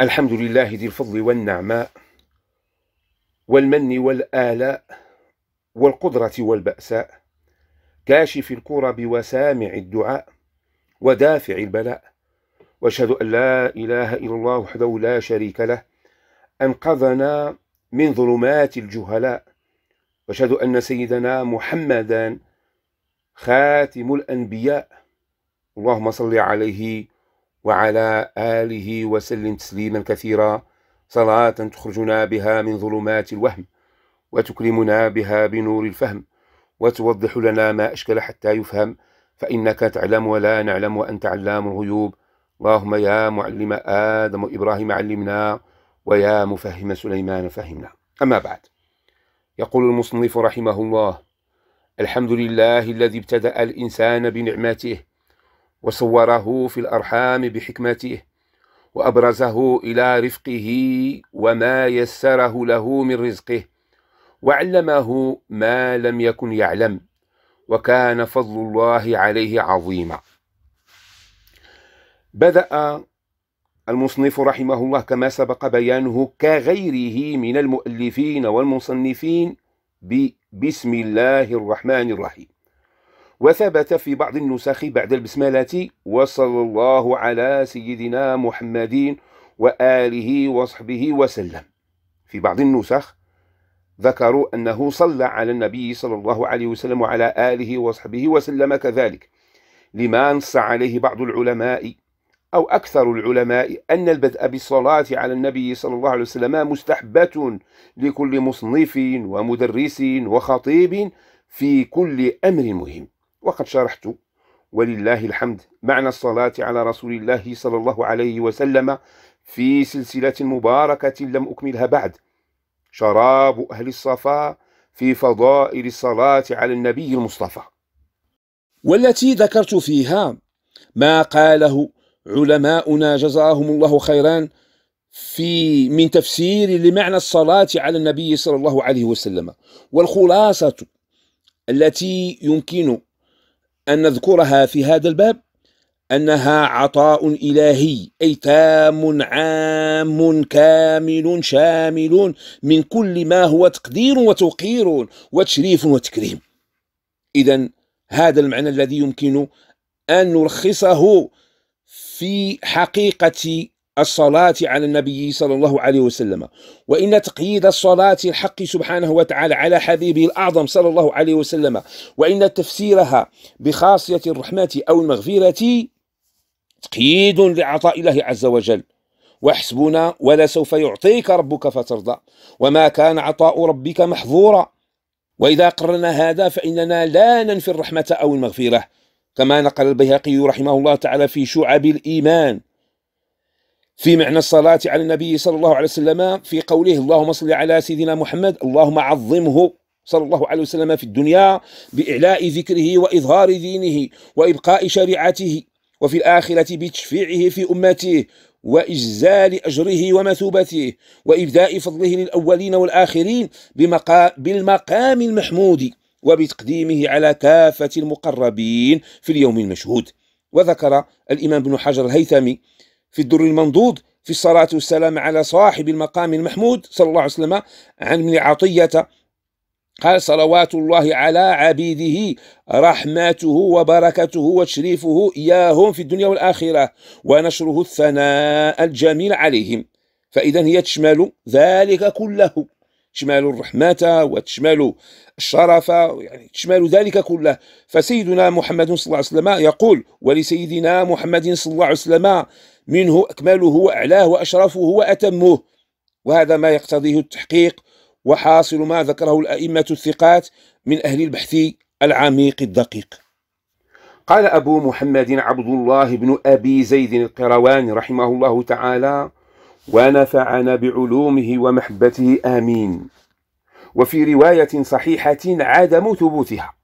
الحمد لله ذي الفضل والنعماء والمن والآلاء والقدرة والبأساء كاشف الكرب وسامع الدعاء ودافع البلاء واشهد أن لا إله إلا الله وحده لا شريك له أنقذنا من ظلمات الجهلاء واشهد أن سيدنا محمدا خاتم الأنبياء اللهم صل عليه وعلى آله وسلم تسليما كثيرا صلاة تخرجنا بها من ظلمات الوهم وتكرمنا بها بنور الفهم وتوضح لنا ما أشكل حتى يفهم فإنك تعلم ولا نعلم وأنت علام الغيوب اللهم يا معلم آدم وإبراهيم علمنا ويا مفهم سليمان فهمنا أما بعد يقول المصنف رحمه الله الحمد لله الذي ابتدأ الإنسان بنعمته وصوره في الأرحام بحكمته وأبرزه إلى رفقه وما يسره له من رزقه وعلمه ما لم يكن يعلم وكان فضل الله عليه عظيما بدأ المصنف رحمه الله كما سبق بيانه كغيره من المؤلفين والمصنفين بسم الله الرحمن الرحيم وثبت في بعض النسخ بعد البسملة وصلى الله على سيدنا محمد وآله وصحبه وسلم في بعض النسخ ذكروا أنه صلى على النبي صلى الله عليه وسلم وعلى آله وصحبه وسلم كذلك لما نص عليه بعض العلماء أو أكثر العلماء أن البدء بالصلاة على النبي صلى الله عليه وسلم مستحبة لكل مصنف ومدرس وخطيب في كل أمر مهم وقد شرحت ولله الحمد معنى الصلاة على رسول الله صلى الله عليه وسلم في سلسلة مباركة لم أكملها بعد شراب أهل الصفا في فضائل الصلاة على النبي المصطفى والتي ذكرت فيها ما قاله علماؤنا جزاهم الله خيرا في من تفسير لمعنى الصلاة على النبي صلى الله عليه وسلم والخلاصة التي يمكن أن نذكرها في هذا الباب أنها عطاء إلهي أي تام عام كامل شامل من كل ما هو تقدير وتوقير وتشريف وتكريم إذا هذا المعنى الذي يمكن أن نلخصه في حقيقة الصلاة على النبي صلى الله عليه وسلم وإن تقييد الصلاة الحق سبحانه وتعالى على حبيبه الأعظم صلى الله عليه وسلم وإن تفسيرها بخاصية الرحمة أو المغفرة تقييد لعطاء الله عز وجل وحسبنا ولا سوف يعطيك ربك فترضى وما كان عطاء ربك محظورا وإذا قررنا هذا فإننا لا ننفي الرحمة أو المغفرة كما نقل البيهقي رحمه الله تعالى في شعب الإيمان في معنى الصلاة على النبي صلى الله عليه وسلم في قوله اللهم صل على سيدنا محمد اللهم عظمه صلى الله عليه وسلم في الدنيا بإعلاء ذكره وإظهار دينه وإبقاء شريعته وفي الآخرة بتشفيعه في أمته وإجزال أجره ومثوبته وإبداء فضله للأولين والآخرين بالمقام المحمود وبتقديمه على كافة المقربين في اليوم المشهود وذكر الإمام بن حجر الهيثمي في الدر المنضود في الصلاة والسلام على صاحب المقام المحمود صلى الله عليه وسلم عن ابن عطية قال صلوات الله على عبيده رحمته وبركته وتشريفه إياهم في الدنيا والآخرة ونشره الثناء الجميل عليهم فإذا هي تشمل ذلك كله تشمل الرحمة وتشمل الشرف يعني تشمل ذلك كله فسيدنا محمد صلى الله عليه وسلم يقول ولسيدنا محمد صلى الله عليه وسلم منه أكمله وأعلاه وأشرفه وأتمه وهذا ما يقتضيه التحقيق وحاصل ما ذكره الأئمة الثقات من أهل البحث العميق الدقيق قال أبو محمد عبد الله بن أبي زيد القروان رحمه الله تعالى ونفعنا بعلومه ومحبته آمين وفي رواية صحيحة عدم ثبوتها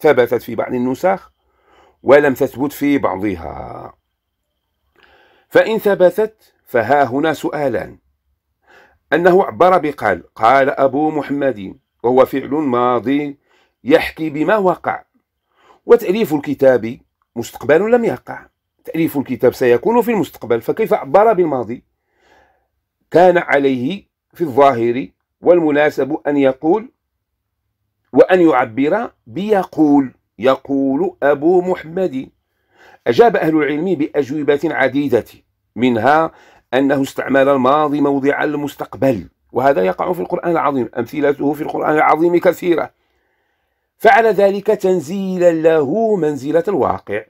ثبتت في بعض النسخ ولم تثبت في بعضها فإن ثبتت فها هنا سؤالان أنه عبر بقال قال أبو محمد وهو فعل ماضي يحكي بما وقع وتأليف الكتاب مستقبل لم يقع تأليف الكتاب سيكون في المستقبل فكيف عبر بالماضي كان عليه في الظاهر والمناسب أن يقول وأن يعبر بيقول يقول أبو محمد أجاب أهل العلم بأجوبة عديدة منها أنه استعمل الماضي موضع المستقبل وهذا يقع في القرآن العظيم أمثلته في القرآن العظيم كثيرة فعل ذلك تنزيلا له منزلة الواقع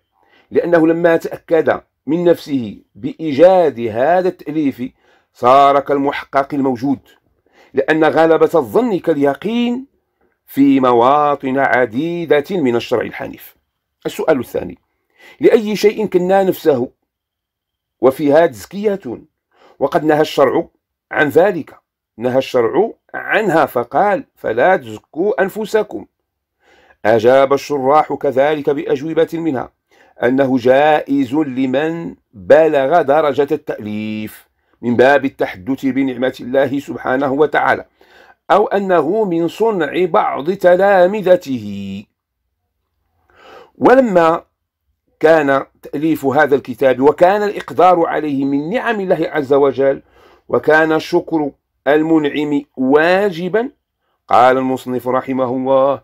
لأنه لما تأكد من نفسه بإيجاد هذا التأليف صار كالمحقق الموجود لأن غلبة الظن كاليقين في مواطن عديدة من الشرع الحنيف السؤال الثاني لأي شيء كنا نفسه وفيها تزكية وقد نهى الشرع عن ذلك نهى الشرع عنها فقال فلا تزكوا أنفسكم أجاب الشراح كذلك بأجوبة منها أنه جائز لمن بلغ درجة التأليف من باب التحدث بنعمة الله سبحانه وتعالى أو أنه من صنع بعض تلامذته ولما كان تأليف هذا الكتاب وكان الإقدار عليه من نعم الله عز وجل وكان شكر المنعم واجبا قال المصنف رحمه الله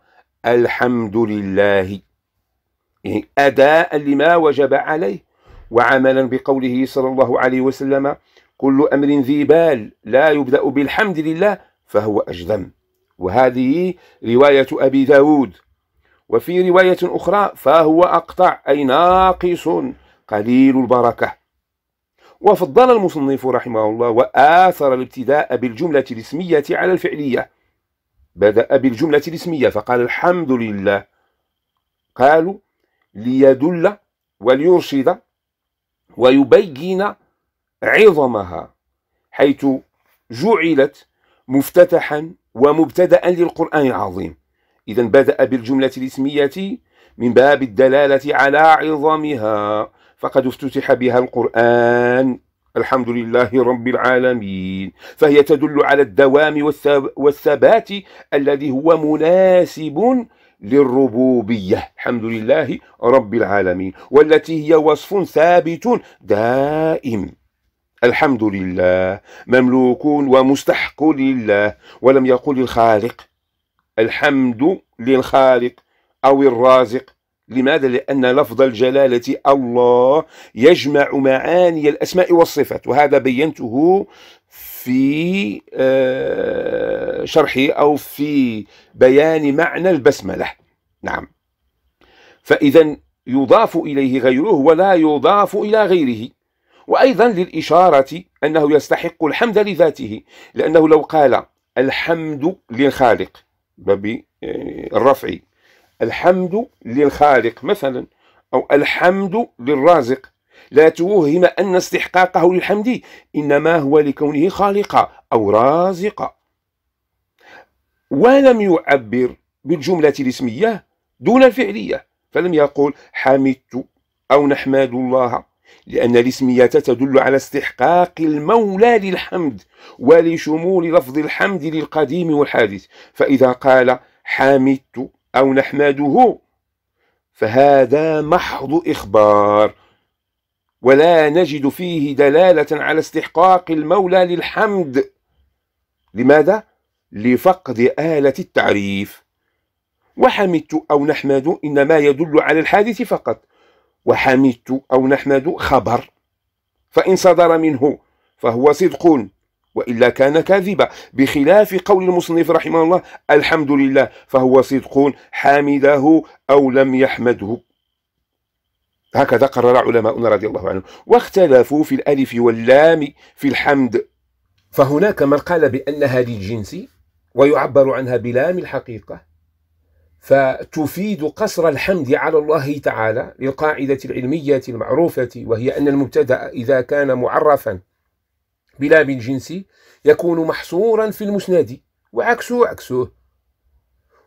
الحمد لله يعني أداء لما وجب عليه وعملا بقوله صلى الله عليه وسلم كل أمر ذي بال لا يبدأ بالحمد لله فهو أجذم وهذه رواية أبي داود وفي رواية أخرى فهو أقطع أي ناقص قليل البركة وفضل المصنف رحمه الله وآثر الابتداء بالجملة الاسمية على الفعلية بدأ بالجملة الاسمية فقال الحمد لله قالوا ليدل وليرشد ويبين عظمها حيث جعلت مفتتحا ومبتدأ للقرآن العظيم إذا بدأ بالجملة الاسمية من باب الدلالة على عظمها فقد افتتح بها القرآن الحمد لله رب العالمين فهي تدل على الدوام والثبات الذي هو مناسب للربوبية الحمد لله رب العالمين والتي هي وصف ثابت دائم الحمد لله مملوك ومستحق لله ولم يقل الخالق الحمد للخالق أو الرازق لماذا؟ لأن لفظ الجلالة الله يجمع معاني الأسماء والصفات وهذا بينته في آه، شرحي أو في بيان معنى البسملة نعم فإذا يضاف إليه غيره ولا يضاف إلى غيره وأيضا للإشارة أنه يستحق الحمد لذاته لأنه لو قال الحمد للخالق باب آه، الرفعي الحمد للخالق مثلا أو الحمد للرازق لا توهم أن استحقاقه للحمد إنما هو لكونه خالقا أو رازقا ولم يعبر بالجملة الاسمية دون الفعلية فلم يقول حمدت أو نحمد الله لأن الاسمية تدل على استحقاق المولى للحمد ولشمول لفظ الحمد للقديم والحادث فإذا قال حمدت أو نحمده فهذا محض إخبار ولا نجد فيه دلالة على استحقاق المولى للحمد لماذا؟ لفقد آلة التعريف وحمدت أو نحمد إنما يدل على الحادث فقط وحمدت أو نحمد خبر فإن صدر منه فهو صدق وإلا كان كاذبا بخلاف قول المصنف رحمه الله الحمد لله فهو صدق حامده أو لم يحمده هكذا قرر علماؤنا رضي الله عنهم واختلفوا في الألف واللام في الحمد فهناك من قال بأنها للجنس ويعبر عنها بلام الحقيقة فتفيد قصر الحمد على الله تعالى للقاعدة العلمية المعروفة وهي أن المبتدأ إذا كان معرفا بلا بالجنس يكون محصورا في المسند وعكسه عكسه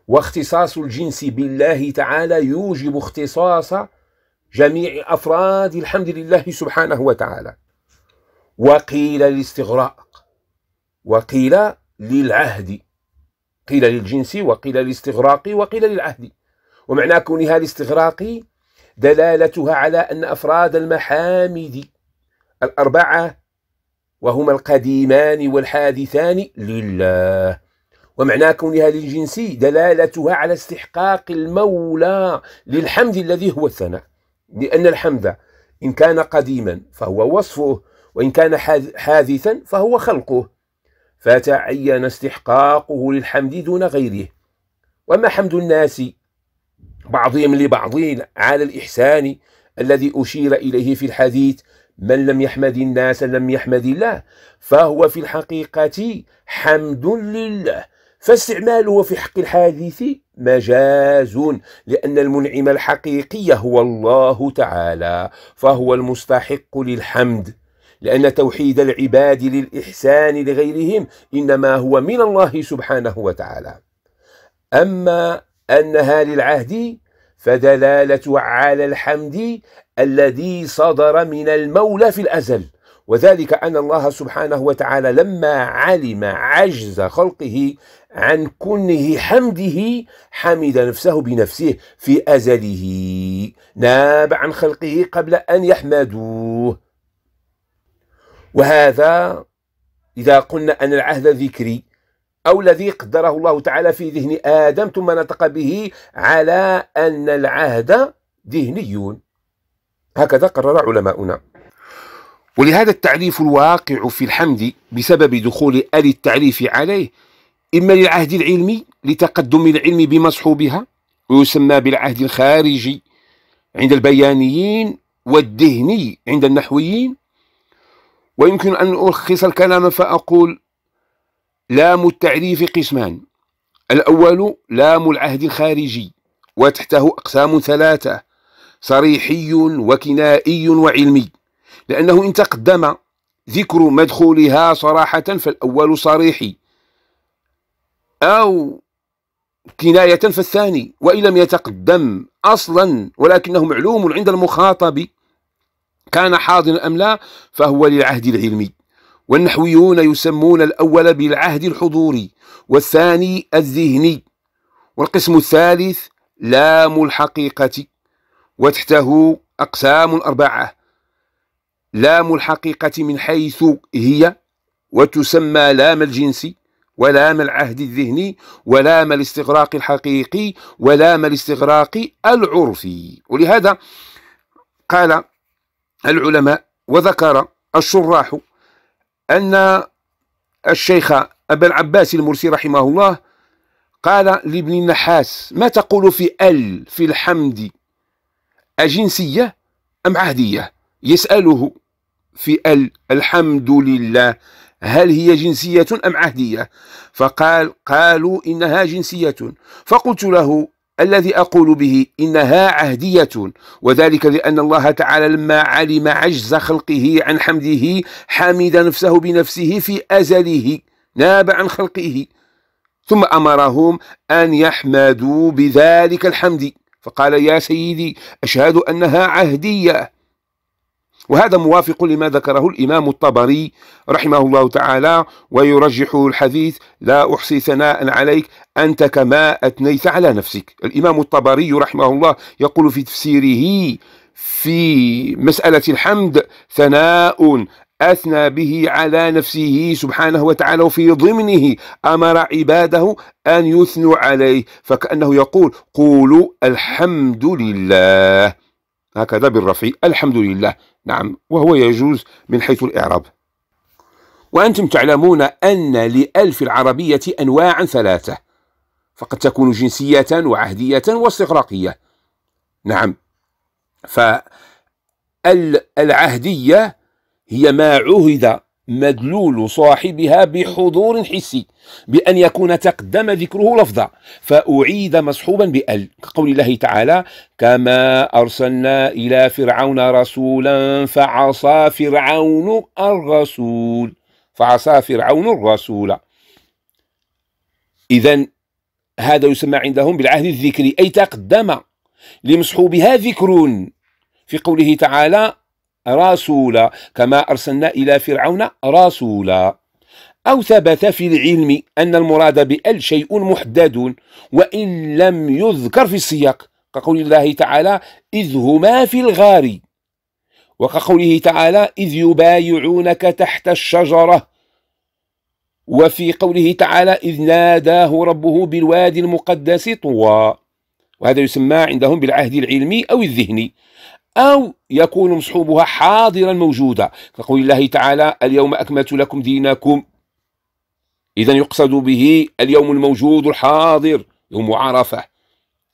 واختصاص الجنس بالله تعالى يوجب اختصاص جميع أفراد الحمد لله سبحانه وتعالى وقيل الاستغراق وقيل للعهد قيل للجنس وقيل للاستغراق وقيل للعهد ومعنى كونها الاستغراق دلالتها على أن أفراد المحامد الأربعة وهما القديمان والحادثان لله ومعنى كونها للجنس دلالتها على استحقاق المولى للحمد الذي هو الثناء لأن الحمد إن كان قديما فهو وصفه وإن كان حادثا فهو خلقه فتعين استحقاقه للحمد دون غيره وما حمد الناس بعضهم لبعض على الإحسان الذي أشير إليه في الحديث من لم يحمد الناس لم يحمد الله فهو في الحقيقة حمد لله فاستعماله في حق الحديث مجاز لأن المنعم الحقيقي هو الله تعالى فهو المستحق للحمد لأن توحيد العباد للإحسان لغيرهم إنما هو من الله سبحانه وتعالى أما أنها للعهد فدلالة على الحمد الذي صدر من المولى في الأزل وذلك أن الله سبحانه وتعالى لما علم عجز خلقه عن كنه حمده حمد نفسه بنفسه في أزله ناب عن خلقه قبل أن يحمدوه وهذا إذا قلنا أن العهد ذكري أو الذي قدره الله تعالى في ذهن آدم ثم نطق به على أن العهد ذهني هكذا قرر علماؤنا ولهذا التعريف الواقع في الحمد بسبب دخول آل التعريف عليه إما للعهد العلمي لتقدم العلم بمصحوبها ويسمى بالعهد الخارجي عند البيانيين والدهني عند النحويين ويمكن أن ألخص الكلام فأقول لام التعريف قسمان الأول لام العهد الخارجي وتحته أقسام ثلاثة صريحي وكنائي وعلمي لأنه إن تقدم ذكر مدخولها صراحة فالأول صريحي أو كناية فالثاني وإن لم يتقدم أصلا ولكنه معلوم عند المخاطب كان حاضرا أم لا فهو للعهد العلمي والنحويون يسمون الأول بالعهد الحضوري والثاني الذهني والقسم الثالث لام الحقيقة وتحته أقسام أربعة لام الحقيقة من حيث هي وتسمى لام الجنس ولام العهد الذهني ولام الاستغراق الحقيقي ولام الاستغراق العرفي ولهذا قال العلماء وذكر الشراح أن الشيخ أبا العباس المرسي رحمه الله قال لابن النحاس ما تقول في ال في الحمد أجنسية أم عهدية يسأله في ال الحمد لله هل هي جنسية أم عهدية فقال قالوا إنها جنسية فقلت له الذي أقول به إنها عهدية وذلك لأن الله تعالى لما علم عجز خلقه عن حمده حمد نفسه بنفسه في أزله ناب عن خلقه ثم أمرهم أن يحمدوا بذلك الحمد فقال يا سيدي أشهد أنها عهدية وهذا موافق لما ذكره الإمام الطبري رحمه الله تعالى ويرجح الحديث لا أحصي ثناء عليك أنت كما أثنيت على نفسك الإمام الطبري رحمه الله يقول في تفسيره في مسألة الحمد ثناء أثنى به على نفسه سبحانه وتعالى وفي ضمنه أمر عباده أن يثنوا عليه فكأنه يقول قولوا الحمد لله هكذا بالرفع الحمد لله نعم وهو يجوز من حيث الإعراب وأنتم تعلمون أن لألف العربية أنواعا ثلاثة فقد تكون جنسية وعهدية واستغراقية نعم فالعهدية هي ما عهد مدلول صاحبها بحضور حسي بأن يكون تقدم ذكره لفظا فأعيد مصحوبا بأل كقول الله تعالى كما أرسلنا إلى فرعون رسولا فعصى فرعون الرسول فعصى فرعون الرسول إذا هذا يسمى عندهم بالعهد الذكري أي تقدم لمصحوبها ذكر في قوله تعالى رسولا كما أرسلنا إلى فرعون رسولا أو ثبت في العلم أن المراد بأل شيء محدد وإن لم يذكر في السياق كقول الله تعالى إذ هما في الغار وكقوله تعالى إذ يبايعونك تحت الشجرة وفي قوله تعالى إذ ناداه ربه بالوادي المقدس طوى وهذا يسمى عندهم بالعهد العلمي أو الذهني أو يكون مصحوبها حاضرا موجودا كقول الله تعالى اليوم أكملت لكم دينكم إذا يقصد به اليوم الموجود الحاضر يوم عرفة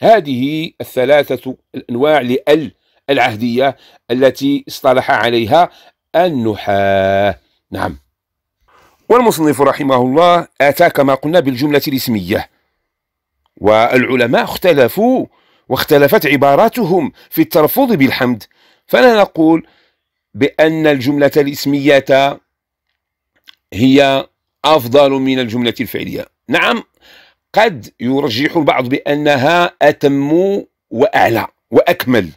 هذه الثلاثة الأنواع لأل العهدية التي اصطلح عليها النحاة نعم والمصنف رحمه الله أتى كما قلنا بالجملة الاسمية والعلماء اختلفوا واختلفت عباراتهم في الترفض بالحمد فلا نقول بأن الجملة الاسمية هي أفضل من الجملة الفعلية نعم قد يرجح البعض بأنها أتم وأعلى وأكمل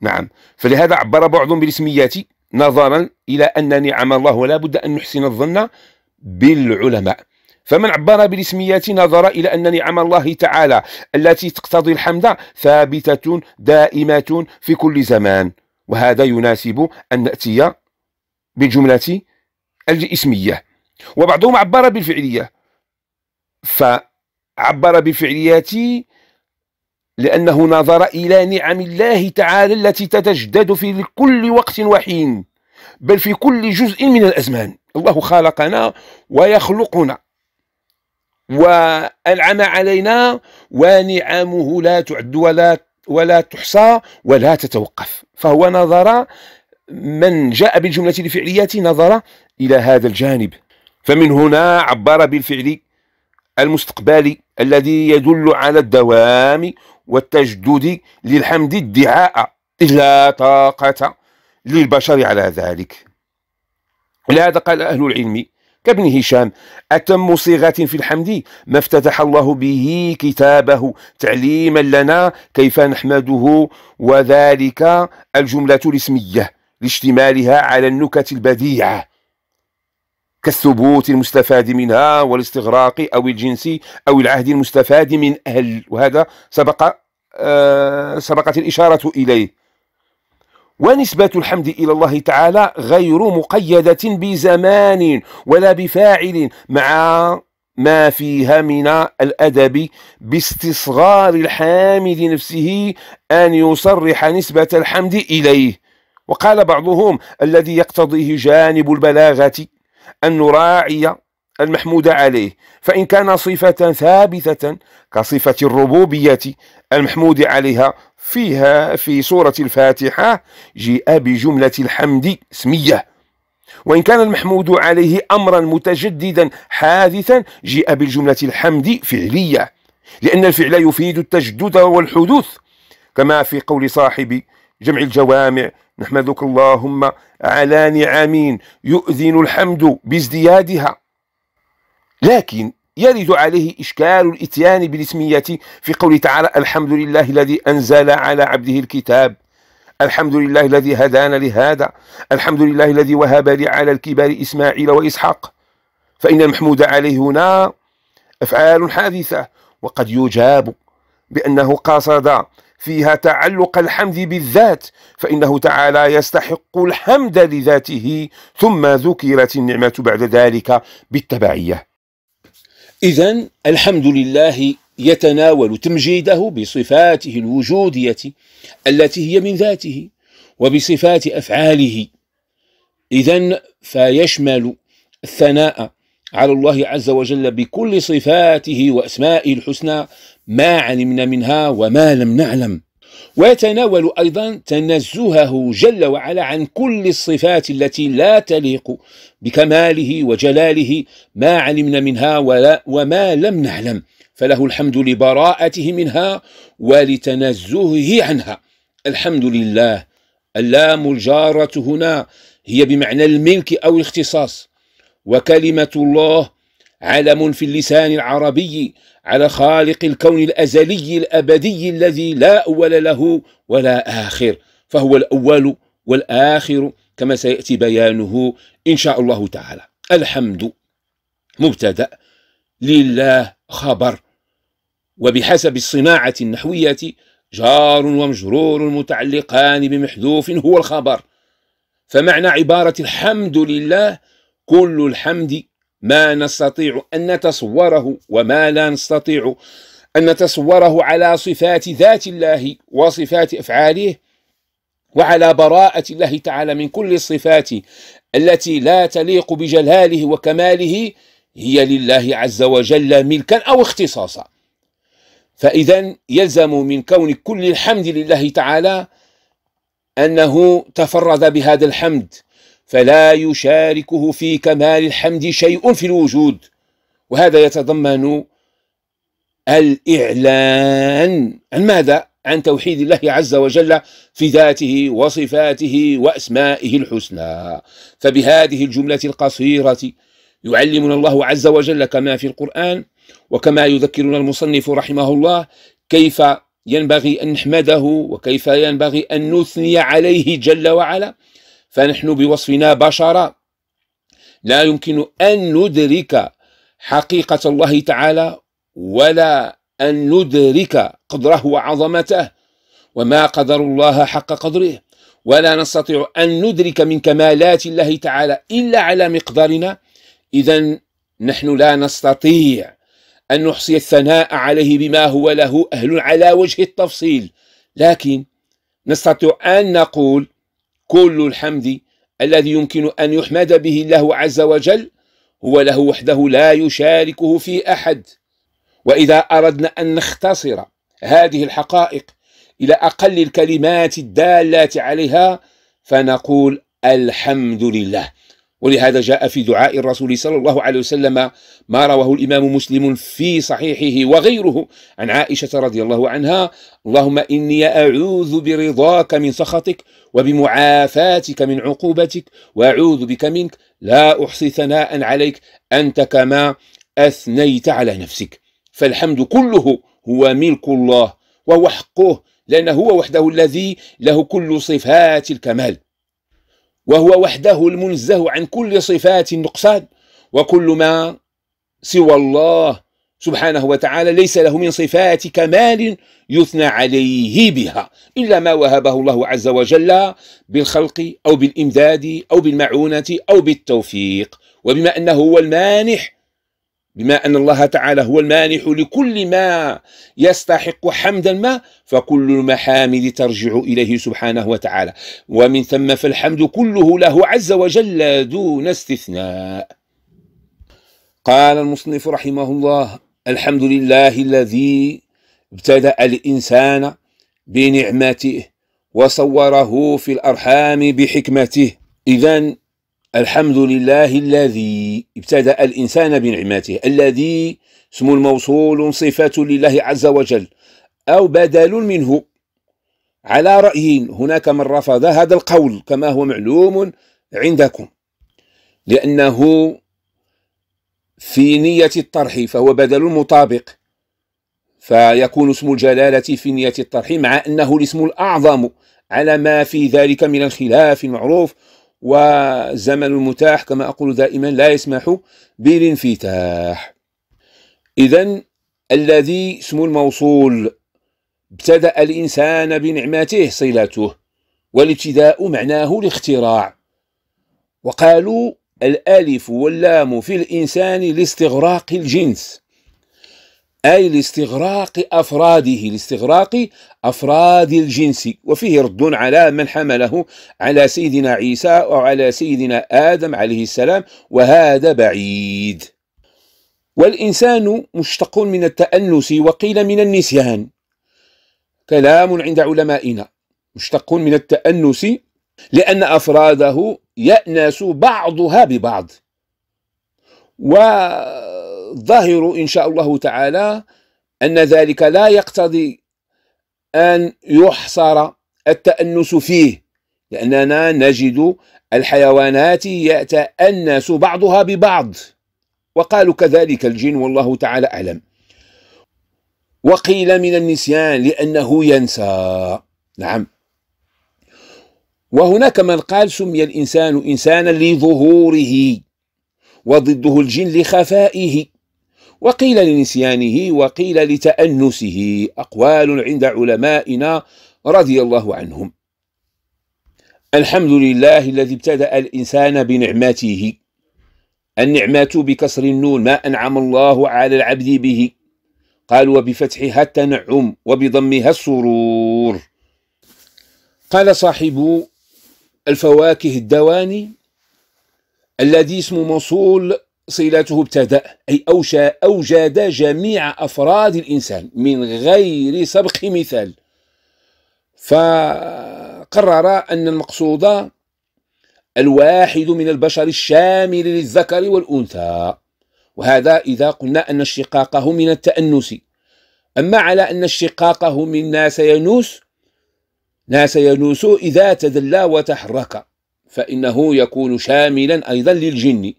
نعم فلهذا عبر بعضهم بالاسميات نظرا إلى أن نعم الله ولا بد أن نحسن الظن بالعلماء فمن عبر بالاسميات نظر إلى أن نعم الله تعالى التي تقتضي الحمد ثابتة دائمة في كل زمان وهذا يناسب أن نأتي بجمله الاسمية وبعضهم عبر بالفعلية فعبر بالفعليات لأنه نظر إلى نعم الله تعالى التي تتجدد في كل وقت وحين بل في كل جزء من الأزمان الله خلقنا ويخلقنا وأنعم علينا ونعمه لا تعد ولا ولا تحصى ولا تتوقف فهو نظر من جاء بالجملة الفعلية نظر إلى هذا الجانب فمن هنا عبر بالفعل المستقبلي الذي يدل على الدوام والتجدد للحمد ادعاء لا طاقة للبشر على ذلك لهذا قال أهل العلم كابن هشام أتم صيغة في الحمد ما افتتح الله به كتابه تعليما لنا كيف نحمده وذلك الجملة الاسمية لاشتمالها على النكت البديعة كالثبوت المستفاد منها والاستغراق أو الجنس أو العهد المستفاد من أهل وهذا سبق آه سبقت الإشارة إليه ونسبة الحمد إلى الله تعالى غير مقيدة بزمان ولا بفاعل مع ما فيها من الأدب باستصغار الحامد نفسه أن يصرح نسبة الحمد إليه وقال بعضهم الذي يقتضيه جانب البلاغة أن نراعي المحمود عليه فإن كان صفة ثابتة كصفة الربوبية المحمود عليها فيها في سورة الفاتحة جاء بجملة الحمد اسمية وإن كان المحمود عليه أمرا متجددا حادثا جاء بالجملة الحمد فعلية لأن الفعل يفيد التجدد والحدوث كما في قول صاحب جمع الجوامع نحمدك اللهم على نعمين يؤذن الحمد بازديادها لكن يرد عليه إشكال الإتيان بالاسمية في قوله تعالى الحمد لله الذي أنزل على عبده الكتاب الحمد لله الذي هدانا لهذا الحمد لله الذي وهب لي على الكبار إسماعيل وإسحاق فإن المحمود عليه هنا أفعال حادثة وقد يجاب بأنه قصد فيها تعلق الحمد بالذات فإنه تعالى يستحق الحمد لذاته ثم ذكرت النعمة بعد ذلك بالتبعية إذا الحمد لله يتناول تمجيده بصفاته الوجودية التي هي من ذاته وبصفات أفعاله إذا فيشمل الثناء على الله عز وجل بكل صفاته وأسمائه الحسنى ما علمنا منها وما لم نعلم ويتناول أيضا تنزهه جل وعلا عن كل الصفات التي لا تليق بكماله وجلاله ما علمنا منها ولا وما لم نعلم فله الحمد لبراءته منها ولتنزهه عنها الحمد لله اللام الجارة هنا هي بمعنى الملك أو الاختصاص وكلمة الله علم في اللسان العربي على خالق الكون الازلي الابدي الذي لا اول له ولا اخر فهو الاول والاخر كما سياتي بيانه ان شاء الله تعالى الحمد مبتدا لله خبر وبحسب الصناعه النحويه جار ومجرور متعلقان بمحذوف هو الخبر فمعنى عباره الحمد لله كل الحمد ما نستطيع أن نتصوره وما لا نستطيع أن نتصوره على صفات ذات الله وصفات أفعاله وعلى براءة الله تعالى من كل الصفات التي لا تليق بجلاله وكماله هي لله عز وجل ملكا أو اختصاصا فإذا يلزم من كون كل الحمد لله تعالى أنه تفرد بهذا الحمد فلا يشاركه في كمال الحمد شيء في الوجود وهذا يتضمن الإعلان عن ماذا؟ عن توحيد الله عز وجل في ذاته وصفاته وأسمائه الحسنى فبهذه الجملة القصيرة يعلمنا الله عز وجل كما في القرآن وكما يذكرنا المصنف رحمه الله كيف ينبغي أن نحمده وكيف ينبغي أن نثني عليه جل وعلا فنحن بوصفنا بشر لا يمكن أن ندرك حقيقة الله تعالى ولا أن ندرك قدره وعظمته وما قدر الله حق قدره ولا نستطيع أن ندرك من كمالات الله تعالى إلا على مقدارنا إذا نحن لا نستطيع أن نحصي الثناء عليه بما هو له أهل على وجه التفصيل لكن نستطيع أن نقول كل الحمد الذي يمكن أن يحمد به الله عز وجل هو له وحده لا يشاركه في أحد وإذا أردنا أن نختصر هذه الحقائق إلى أقل الكلمات الدالة عليها فنقول الحمد لله ولهذا جاء في دعاء الرسول صلى الله عليه وسلم ما رواه الإمام مسلم في صحيحه وغيره عن عائشة رضي الله عنها اللهم إني أعوذ برضاك من سخطك وبمعافاتك من عقوبتك وأعوذ بك منك لا أحصي ثناء عليك أنت كما أثنيت على نفسك فالحمد كله هو ملك الله وهو حقه لأنه هو وحده الذي له كل صفات الكمال وهو وحده المنزه عن كل صفات النقصان وكل ما سوى الله سبحانه وتعالى ليس له من صفات كمال يثنى عليه بها إلا ما وهبه الله عز وجل بالخلق أو بالإمداد أو بالمعونة أو بالتوفيق وبما أنه هو المانح بما أن الله تعالى هو المانح لكل ما يستحق حمدا ما فكل المحامد ترجع إليه سبحانه وتعالى ومن ثم فالحمد كله له عز وجل دون استثناء قال المصنف رحمه الله الحمد لله الذي ابتدأ الإنسان بنعمته وصوره في الأرحام بحكمته إذا الحمد لله الذي ابتدأ الإنسان بنعمته الذي اسم الموصول صفة لله عز وجل أو بدل منه على رأي هناك من رفض هذا القول كما هو معلوم عندكم لأنه في نية الطرح فهو بدل مطابق فيكون اسم الجلالة في نية الطرح مع أنه الاسم الأعظم على ما في ذلك من الخلاف المعروف والزمن المتاح كما أقول دائما لا يسمح بالانفتاح إذا الذي اسم الموصول ابتدأ الإنسان بنعمته صلته والابتداء معناه الاختراع وقالوا الألف واللام في الإنسان لاستغراق الجنس أي لاستغراق أفراده لاستغراق أفراد الجنس وفيه رد على من حمله على سيدنا عيسى وعلى سيدنا آدم عليه السلام وهذا بعيد والإنسان مشتق من التأنس وقيل من النسيان كلام عند علمائنا مشتق من التأنس لأن أفراده يأنس بعضها ببعض و الظاهر إن شاء الله تعالى أن ذلك لا يقتضي أن يحصر التأنس فيه لأننا نجد الحيوانات يتأنس بعضها ببعض وقالوا كذلك الجن والله تعالى أعلم وقيل من النسيان لأنه ينسى نعم وهناك من قال سمي الإنسان إنسانا لظهوره وضده الجن لخفائه وقيل لنسيانه وقيل لتأنسه أقوال عند علمائنا رضي الله عنهم الحمد لله الذي ابتدأ الإنسان بنعمته النعمة بكسر النون ما أنعم الله على العبد به قال وبفتحها التنعم وبضمها السرور قال صاحب الفواكه الدواني الذي اسم موصول صلته ابتدأ أي أوشى أوجد جميع أفراد الإنسان من غير سبق مثال فقرر أن المقصود الواحد من البشر الشامل للذكر والأنثى وهذا إذا قلنا أن اشتقاقه من التأنس أما على أن اشتقاقه من ناس ينوس ناس ينوس إذا تدلى وتحرك فإنه يكون شاملا أيضا للجن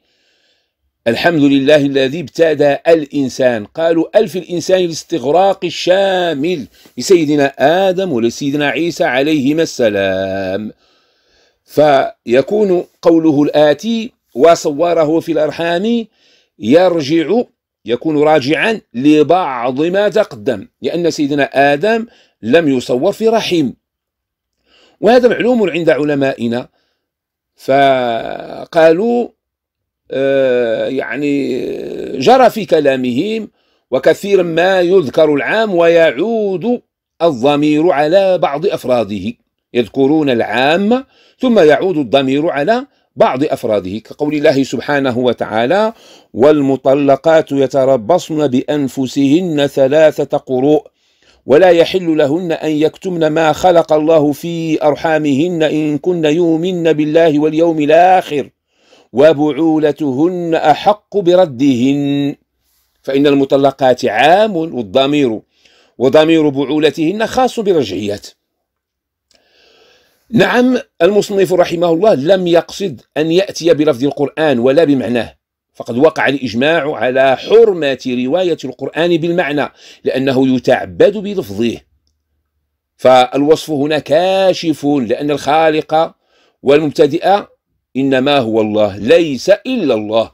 الحمد لله الذي ابتدى الإنسان قالوا ألف الإنسان الاستغراق الشامل لسيدنا آدم ولسيدنا عيسى عليهما السلام فيكون قوله الآتي وصوره في الأرحام يرجع يكون راجعا لبعض ما تقدم لأن سيدنا آدم لم يصور في رحم وهذا معلوم عند علمائنا فقالوا آه، يعني جرى في كلامهم وكثيرا ما يذكر العام ويعود الضمير على بعض أفراده يذكرون العام ثم يعود الضمير على بعض أفراده كقول الله سبحانه وتعالى والمطلقات يتربصن بأنفسهن ثلاثة قروء ولا يحل لهن أن يكتمن ما خلق الله في أرحامهن إن كن يؤمن بالله واليوم الآخر وبعولتهن أحق بردهن فإن المطلقات عام والضمير وضمير بعولتهن خاص برجعيات نعم المصنف رحمه الله لم يقصد أن يأتي بلفظ القرآن ولا بمعناه فقد وقع الإجماع على حرمة رواية القرآن بالمعنى لأنه يتعبد بلفظه فالوصف هنا كاشف لأن الخالق والمبتدئ إنما هو الله ليس إلا الله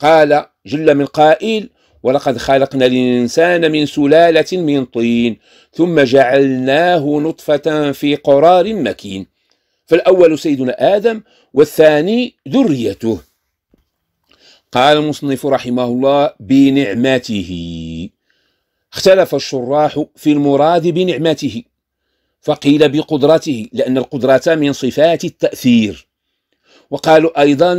قال جل من قائل ولقد خلقنا الإنسان من سلالة من طين ثم جعلناه نطفة في قرار مكين فالأول سيدنا آدم والثاني ذريته قال المصنف رحمه الله بنعمته اختلف الشراح في المراد بنعمته فقيل بقدرته لأن القدرة من صفات التأثير وقالوا أيضا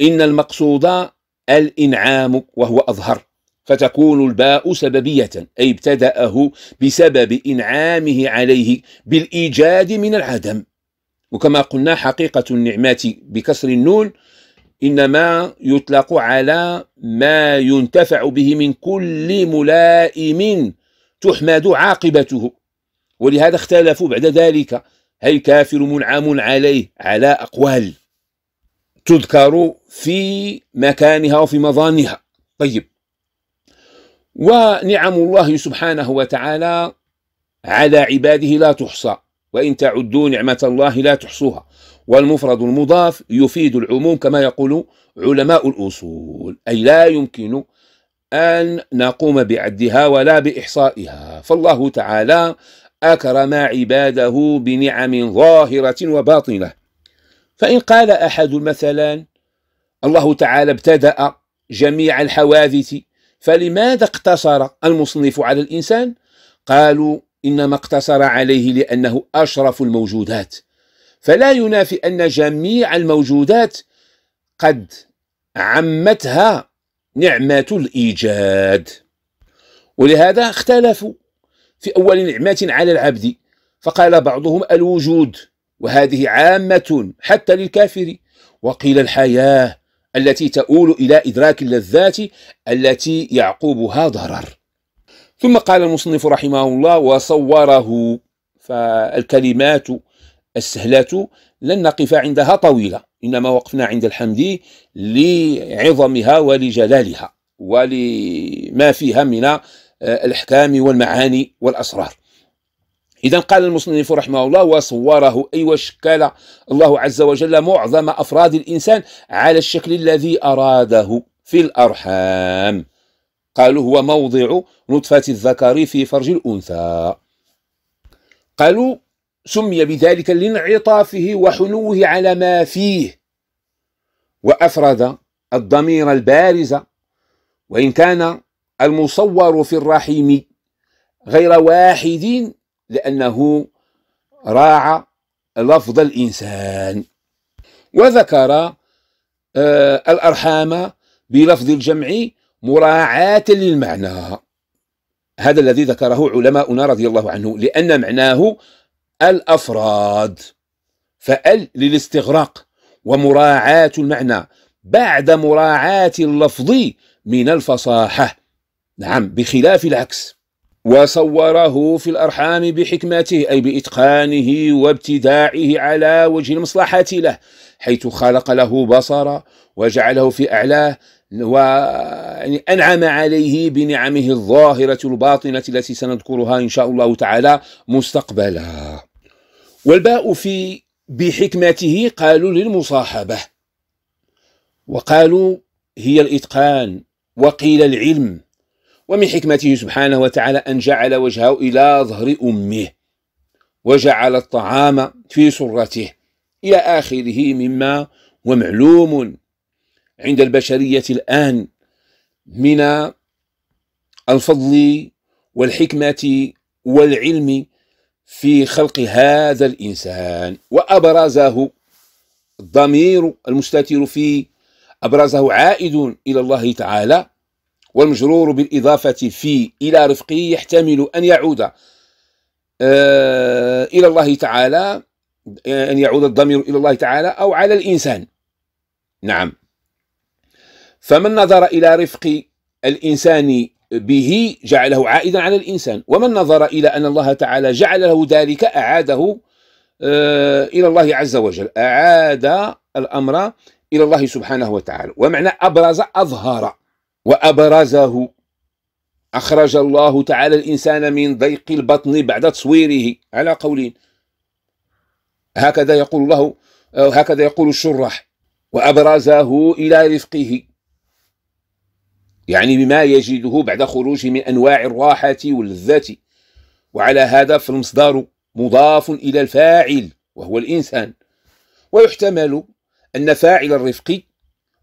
إن المقصود الإنعام وهو أظهر فتكون الباء سببية أي ابتدأه بسبب إنعامه عليه بالإيجاد من العدم وكما قلنا حقيقة النعمة بكسر النون إنما يطلق على ما ينتفع به من كل ملائم تحمد عاقبته ولهذا اختلفوا بعد ذلك هل الكافر منعم عليه على أقوال تذكر في مكانها وفي مظانها طيب ونعم الله سبحانه وتعالى على عباده لا تحصى وإن تعدوا نعمة الله لا تحصوها والمفرد المضاف يفيد العموم كما يقول علماء الأصول أي لا يمكن أن نقوم بعدها ولا بإحصائها فالله تعالى أكرم عباده بنعم ظاهرة وباطنة فإن قال أحد المثلان الله تعالى ابتدأ جميع الحوادث فلماذا اقتصر المصنف على الإنسان؟ قالوا إنما اقتصر عليه لأنه أشرف الموجودات فلا ينافي أن جميع الموجودات قد عمتها نعمة الإيجاد ولهذا اختلفوا في أول نعمة على العبد فقال بعضهم الوجود وهذه عامة حتى للكافر وقيل الحياة التي تؤول إلى إدراك اللذات التي يعقوبها ضرر ثم قال المصنف رحمه الله وصوره فالكلمات السهلة لن نقف عندها طويلة إنما وقفنا عند الحمد لعظمها ولجلالها ولما فيها من آه، الأحكام والمعاني والأسرار إذا قال المصنف رحمه الله وصوره أي وشكل الله عز وجل معظم أفراد الإنسان على الشكل الذي أراده في الأرحام قالوا هو موضع نطفة الذكر في فرج الأنثى قالوا سمي بذلك لانعطافه وحنوه على ما فيه وأفرد الضمير البارز وإن كان المصور في الرحيم غير واحد لأنه راعى لفظ الإنسان وذكر آه، الأرحام بلفظ الجمع مراعاة للمعنى هذا الذي ذكره علماؤنا رضي الله عنه لأن معناه الأفراد فأل للاستغراق ومراعاة المعنى بعد مراعاة اللفظ من الفصاحة نعم بخلاف العكس وصوره في الأرحام بحكمته أي بإتقانه وابتداعه على وجه المصلحة له حيث خلق له بصرا وجعله في أعلاه وأنعم يعني عليه بنعمه الظاهرة الباطنة التي سنذكرها إن شاء الله تعالى مستقبلا والباء في بحكمته قالوا للمصاحبة وقالوا هي الإتقان وقيل العلم ومن حكمته سبحانه وتعالى أن جعل وجهه إلى ظهر أمه وجعل الطعام في سرته إلى آخره مما هو معلوم عند البشرية الآن من الفضل والحكمة والعلم في خلق هذا الإنسان وأبرزه الضمير المستتر فيه أبرزه عائد إلى الله تعالى والمجرور بالإضافة في إلى رفقه يحتمل أن يعود آه، إلى الله تعالى آه، أن يعود الضمير إلى الله تعالى أو على الإنسان نعم فمن نظر إلى رفق الإنسان به جعله عائدا على الإنسان ومن نظر إلى أن الله تعالى جعل له ذلك أعاده آه، إلى الله عز وجل أعاد الأمر إلى الله سبحانه وتعالى ومعنى أبرز أظهر وأبرزه أخرج الله تعالى الإنسان من ضيق البطن بعد تصويره على قولين هكذا يقول الله هكذا يقول الشراح وأبرزه إلى رفقه يعني بما يجده بعد خروجه من أنواع الراحة واللذة وعلى هذا فالمصدر مضاف إلى الفاعل وهو الإنسان ويحتمل أن فاعل الرفق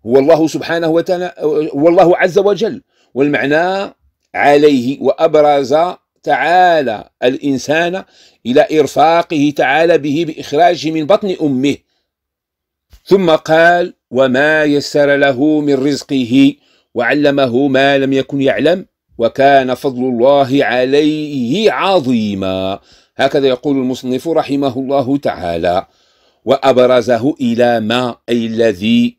هو الله سبحانه وتعالى والله عز وجل والمعنى عليه وأبرز تعالى الإنسان إلى إرفاقه تعالى به بإخراجه من بطن أمه ثم قال وما يسر له من رزقه وعلمه ما لم يكن يعلم وكان فضل الله عليه عظيما هكذا يقول المصنف رحمه الله تعالى وأبرزه إلى ما أي الذي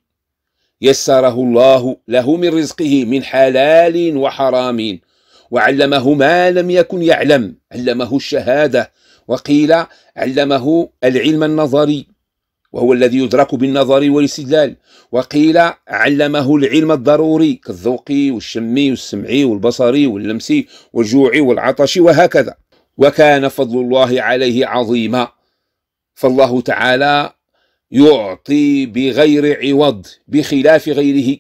يسره الله له من رزقه من حلال وحرام وعلمه ما لم يكن يعلم علمه الشهادة وقيل علمه العلم النظري وهو الذي يدرك بالنظر والاستدلال وقيل علمه العلم الضروري كالذوقي والشمي والسمعي والبصري واللمسي والجوعي والعطش وهكذا وكان فضل الله عليه عظيما فالله تعالى يعطي بغير عوض بخلاف غيره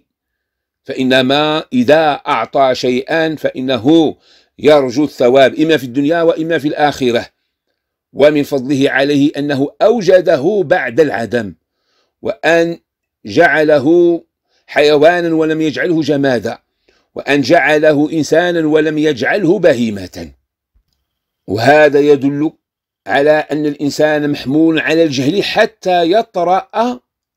فإنما إذا أعطى شيئا فإنه يرجو الثواب إما في الدنيا وإما في الآخرة ومن فضله عليه أنه أوجده بعد العدم وأن جعله حيوانا ولم يجعله جمادا وأن جعله إنسانا ولم يجعله بهيمة وهذا يدل على أن الإنسان محمول على الجهل حتى يطرأ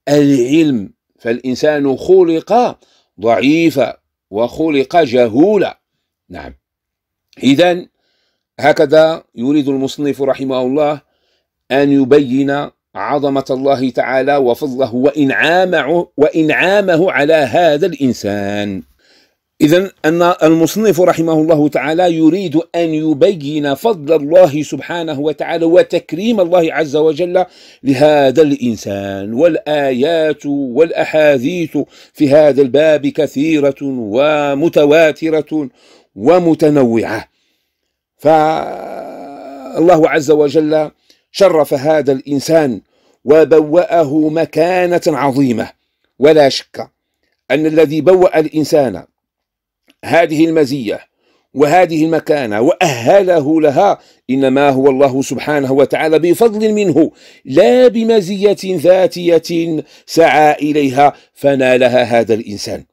العلم فالإنسان خلق ضعيفا وخلق جهولا نعم إذا هكذا يريد المصنف رحمه الله أن يبين عظمة الله تعالى وفضله وإنعامه, وإنعامه على هذا الإنسان إذا أن المصنف رحمه الله تعالى يريد أن يبين فضل الله سبحانه وتعالى وتكريم الله عز وجل لهذا الإنسان والآيات والأحاديث في هذا الباب كثيرة ومتواترة ومتنوعة فالله عز وجل شرف هذا الإنسان وبوأه مكانة عظيمة ولا شك أن الذي بوأ الإنسان هذه المزية وهذه المكانة وأهله لها إنما هو الله سبحانه وتعالى بفضل منه لا بمزية ذاتية سعى إليها فنالها هذا الإنسان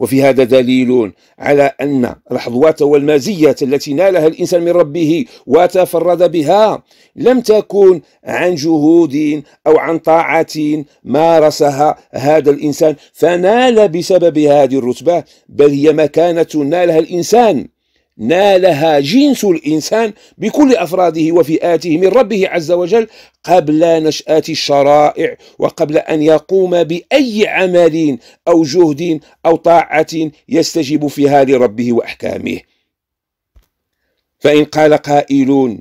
وفي هذا دليل على أن الحظوات والمزية التي نالها الإنسان من ربه وتفرد بها لم تكن عن جهود أو عن طاعة مارسها هذا الإنسان فنال بسبب هذه الرتبة بل هي مكانة نالها الإنسان نالها جنس الإنسان بكل أفراده وفئاته من ربه عز وجل قبل نشأة الشرائع وقبل أن يقوم بأي عمل أو جهد أو طاعة يستجيب فيها لربه وأحكامه فإن قال قائلون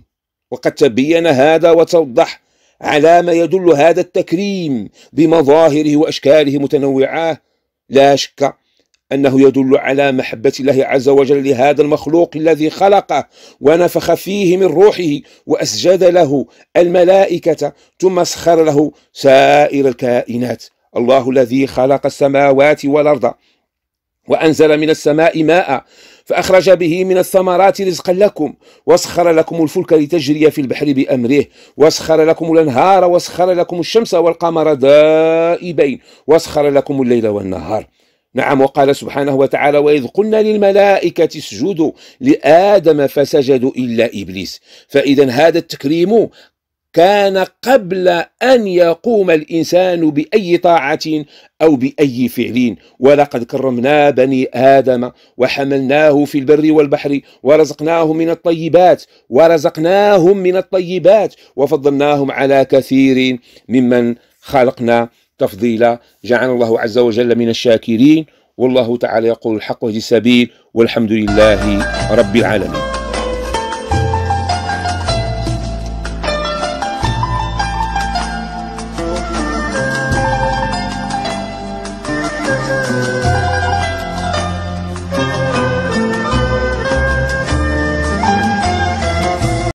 وقد تبين هذا وتوضح على ما يدل هذا التكريم بمظاهره وأشكاله متنوعة لا شك أنه يدل على محبة الله عز وجل لهذا المخلوق الذي خلقه ونفخ فيه من روحه وأسجد له الملائكة ثم سخر له سائر الكائنات الله الذي خلق السماوات والأرض وأنزل من السماء ماء فأخرج به من الثمرات رزقا لكم وسخر لكم الفلك لتجري في البحر بأمره وسخر لكم الأنهار وسخر لكم الشمس والقمر دائبين وسخر لكم الليل والنهار نعم وقال سبحانه وتعالى وإذ قلنا للملائكة اسجدوا لآدم فسجدوا إلا إبليس فإذا هذا التكريم كان قبل أن يقوم الإنسان بأي طاعة أو بأي فعل ولقد كرمنا بني آدم وحملناه في البر والبحر ورزقناهم من الطيبات ورزقناهم من الطيبات وفضلناهم على كثير ممن خلقنا تفضيلا جعلنا الله عز وجل من الشاكرين والله تعالى يقول الحق وهدي السبيل والحمد لله رب العالمين